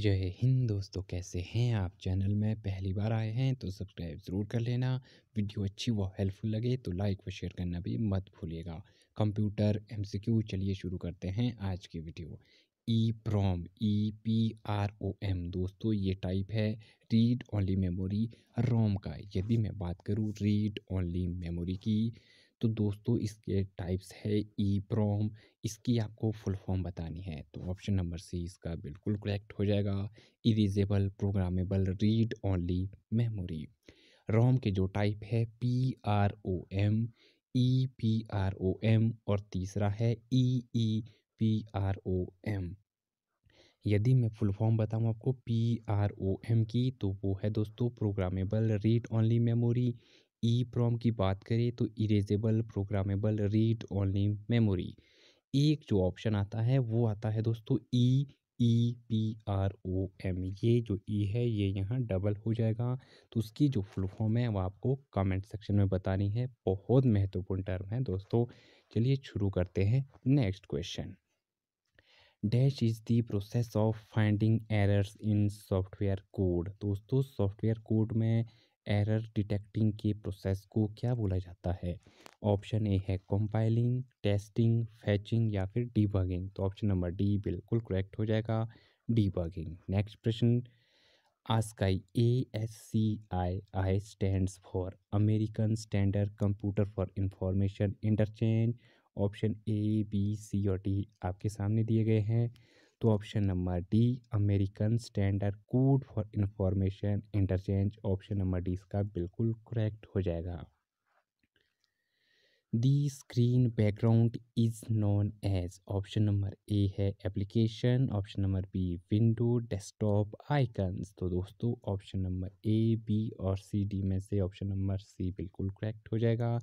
जय हिंद दोस्तों कैसे हैं आप चैनल में पहली बार आए हैं तो सब्सक्राइब ज़रूर कर लेना वीडियो अच्छी व हेल्पफुल लगे तो लाइक व शेयर करना भी मत भूलिएगा कंप्यूटर एमसीक्यू चलिए शुरू करते हैं आज की video E PROM E P R O M दोस्तों ये टाइप है रीड ओनली मेमोरी रोम का यदि मैं बात करूँ रीड ओनली मेमोरी की तो दोस्तों इसके टाइप्स है ई प्रोम इसकी आपको फुल फॉर्म बतानी है तो ऑप्शन नंबर सी इसका बिल्कुल करेक्ट हो जाएगा erasable programmable read only memory ROM के जो टाइप है P R O M E P R O M और तीसरा है E E P R O M यदि मैं फुल फॉर्म बताऊं आपको पी आर ओ एम की तो वो है दोस्तों programmable read only memory E PROM की बात करें तो erasable programmable read only memory एक जो ऑप्शन आता है वो आता है दोस्तों E E P R O M ये जो ई है ये यहाँ डबल हो जाएगा तो उसकी जो फुल फॉर्म है वो आपको कमेंट सेक्शन में बतानी है बहुत महत्वपूर्ण टर्म है दोस्तों चलिए शुरू करते हैं next question dash is the process of finding errors in software code दोस्तों सॉफ्टवेयर कोड में एरर डिटेक्टिंग के प्रोसेस को क्या बोला जाता है ऑप्शन ए है कंपाइलिंग टेस्टिंग फैचिंग या फिर डीबगिंग तो ऑप्शन नंबर डी बिल्कुल करेक्ट हो जाएगा डीबगिंग नेक्स्ट प्रश्न ASCII A S C I I stand for American standard computer for information interchange option A B C और डी आपके सामने दिए गए हैं तो option number D American standard code for information interchange option number D इसका बिल्कुल correct हो जाएगा the screen background is known as option number A है application option number B window desktop icons तो दोस्तों ऑप्शन नंबर ए बी और C D में से ऑप्शन नंबर सी बिल्कुल करेक्ट हो जाएगा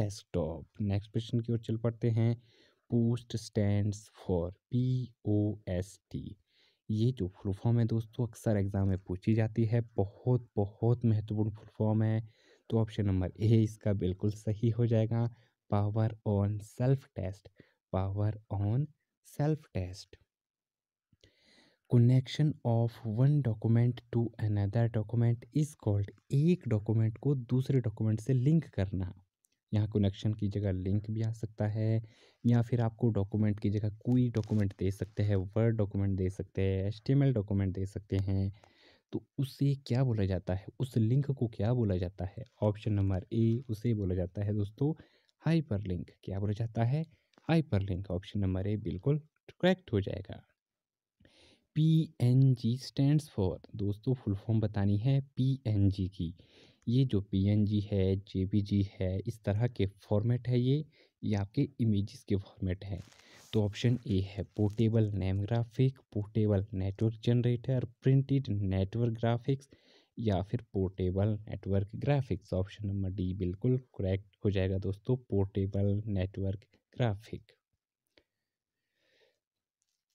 डेस्कटॉप नेक्स्ट क्वेश्चन की ओर चल पड़ते हैं POST stand for P O S T ये जो फुल फॉर्म है दोस्तों अक्सर एग्ज़ाम में पूछी जाती है बहुत बहुत महत्वपूर्ण फुल फॉर्म है तो ऑप्शन नंबर ए इसका बिल्कुल सही हो जाएगा power on self test power on self test connection of one document to another document is called एक डॉक्यूमेंट को दूसरे डॉक्यूमेंट से लिंक करना यहाँ कनेक्शन की जगह लिंक भी आ सकता है या फिर आपको डॉक्यूमेंट की जगह कोई डॉक्यूमेंट दे सकते हैं वर्ड डॉक्यूमेंट दे सकते हैं एच डॉक्यूमेंट दे सकते हैं तो उसे क्या बोला जाता है उस लिंक को क्या बोला जाता है ऑप्शन नंबर ए उसे बोला जाता है दोस्तों हाइपर लिंक क्या बोला जाता है hyperlink option number A बिल्कुल करेक्ट हो जाएगा P N G stand for दोस्तों फुल फॉर्म बतानी है पी एन जी की ये जो पी है जे है इस तरह के फॉर्मेट है ये ये आपके इमेजेस के फॉर्मेट है तो ऑप्शन ए है portable name graphic portable network generator printed network graphics या फिर portable network graphics option number D बिल्कुल करेक्ट हो जाएगा दोस्तों portable network graphic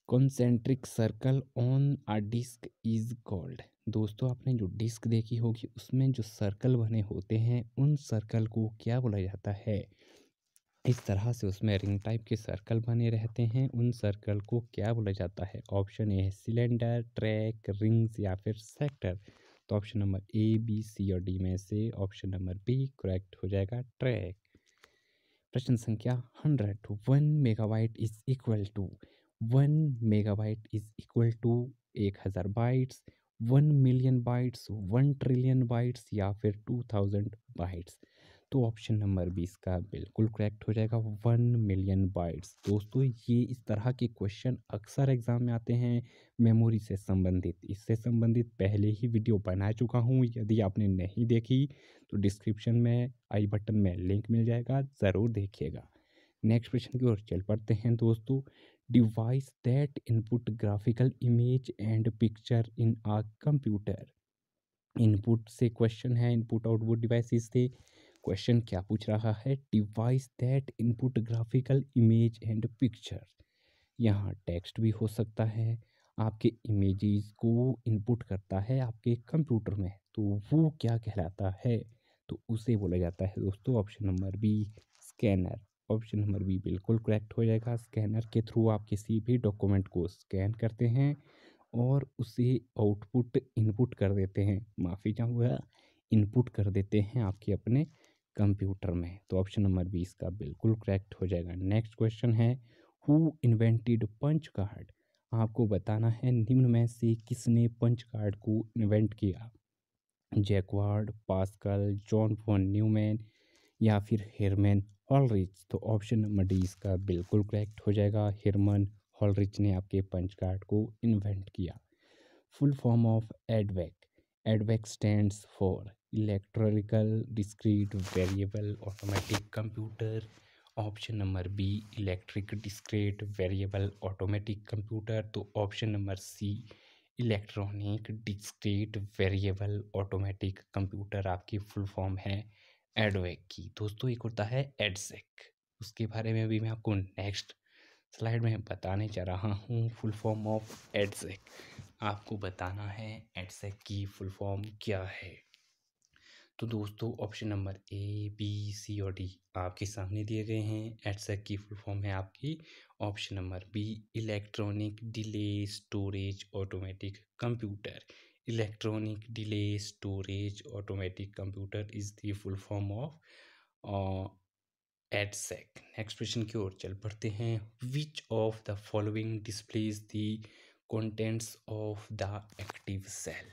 concentric circle on a disk is called दोस्तों आपने जो डिस्क देखी होगी उसमें जो सर्कल बने होते हैं उन सर्कल को क्या बोला जाता है इस तरह से उसमें रिंग टाइप के सर्कल बने रहते हैं उन सर्कल को क्या बोला जाता है ऑप्शन ए है सिलेंडर ट्रैक रिंग्स या फिर सेक्टर तो option number A B C और डी में से ऑप्शन नंबर बी करेक्ट हो जाएगा ट्रैक प्रश्न संख्या hundred one megabyte is equal to one megabyte is equal to एक हज़ार bytes one million bytes one trillion bytes या फिर टू थाउजेंड बाइट्स तो ऑप्शन नंबर बी इसका बिल्कुल करेक्ट हो जाएगा वन मिलियन बाइट्स दोस्तों ये इस तरह के क्वेश्चन अक्सर एग्ज़ाम में आते हैं मेमोरी से संबंधित इससे संबंधित पहले ही वीडियो बना चुका हूँ यदि आपने नहीं देखी तो डिस्क्रिप्शन में आई बटन में लिंक मिल जाएगा ज़रूर देखिएगा नेक्स्ट क्वेश्चन की ओर चल पड़ते हैं दोस्तों device that input graphical image and picture in a computer input से क्वेश्चन है इनपुट आउटपुट डिवाइसेस से क्वेश्चन क्या पूछ रहा है device that input graphical image and picture यहाँ टेक्स्ट भी हो सकता है आपके इमेज को इनपुट करता है आपके कंप्यूटर में तो वो क्या कहलाता है तो उसे बोला जाता है दोस्तों option number B scanner option number B बिल्कुल करेक्ट हो जाएगा स्कैनर के थ्रू आप किसी भी डॉक्यूमेंट को स्कैन करते हैं और उसे आउटपुट इनपुट कर देते हैं माफ़ी चाहूँगा इनपुट कर देते हैं आपके अपने कंप्यूटर में तो ऑप्शन नंबर बी इसका बिल्कुल करेक्ट हो जाएगा नेक्स्ट क्वेश्चन है हु इन्वेंटेड पंच कार्ड आपको बताना है निम्न में से किसने पंच कार्ड को इन्वेंट किया Jacquard Pascal John von Neumann या फिर हेरमैन हॉलरिच तो ऑप्शन नंबर डी इसका बिल्कुल करेक्ट हो जाएगा हिरमन हॉलरिच ने आपके पंच कार्ड को इन्वेंट किया full form of EDVAC EDVAC stand for electrical discrete variable automatic computer option number B electric discrete variable automatic computer तो option number C electronic discrete variable automatic computer आपकी full form है EDVAC की दोस्तों एक होता है EDSAC उसके बारे में भी मैं आपको नेक्स्ट स्लाइड में बताने जा रहा हूँ फुल फॉर्म ऑफ एडसेक आपको बताना है एडसेक की फुल फॉर्म क्या है तो दोस्तों option number A B C और डी आपके सामने दिए गए हैं एडसेक की फुल फॉर्म है आपकी option number B electronic delay storage automatic computer electronic delay storage automatic computer is the full of of सेक नेक्स्ट क्वेश्चन की ओर चल पढ़ते हैं which of the following displays the contents of the active cell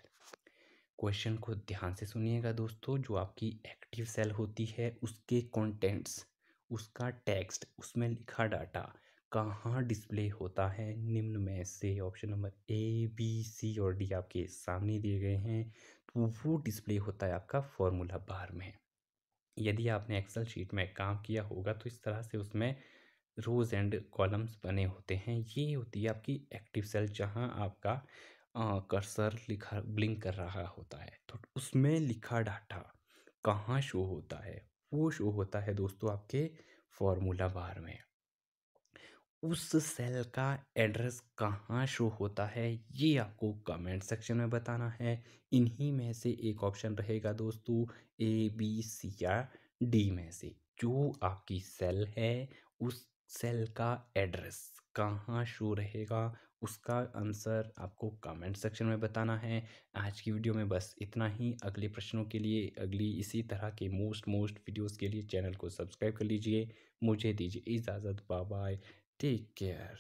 question को ध्यान से सुनिएगा दोस्तों जो आपकी एक्टिव सेल होती है उसके कंटेंट्स उसका टेक्स्ट उसमें लिखा डाटा कहाँ डिस्प्ले होता है निम्न में से option number A B C और डी आपके सामने दिए गए हैं तो वो डिस्प्ले होता है आपका फॉर्मूला बार में यदि आपने एक्सेल शीट में काम किया होगा तो इस तरह से उसमें रोज एंड कॉलम्स बने होते हैं ये होती है आपकी एक्टिव सेल जहाँ आपका आ, कर्सर लिखा ब्लिंक कर रहा होता है तो उसमें लिखा डाटा कहाँ शो होता है वो शो होता है दोस्तों आपके फॉर्मूला बार में उस सेल का एड्रेस कहाँ शो होता है ये आपको कमेंट सेक्शन में बताना है इन्हीं में से एक ऑप्शन रहेगा दोस्तों ए बी सी या डी में से जो आपकी सेल है उस सेल का एड्रेस कहाँ शो रहेगा उसका आंसर आपको कमेंट सेक्शन में बताना है आज की वीडियो में बस इतना ही अगले प्रश्नों के लिए अगली इसी तरह के मोस्ट मोस्ट वीडियोस के लिए चैनल को सब्सक्राइब कर लीजिए मुझे दीजिए इजाज़त बाय बाय Take care.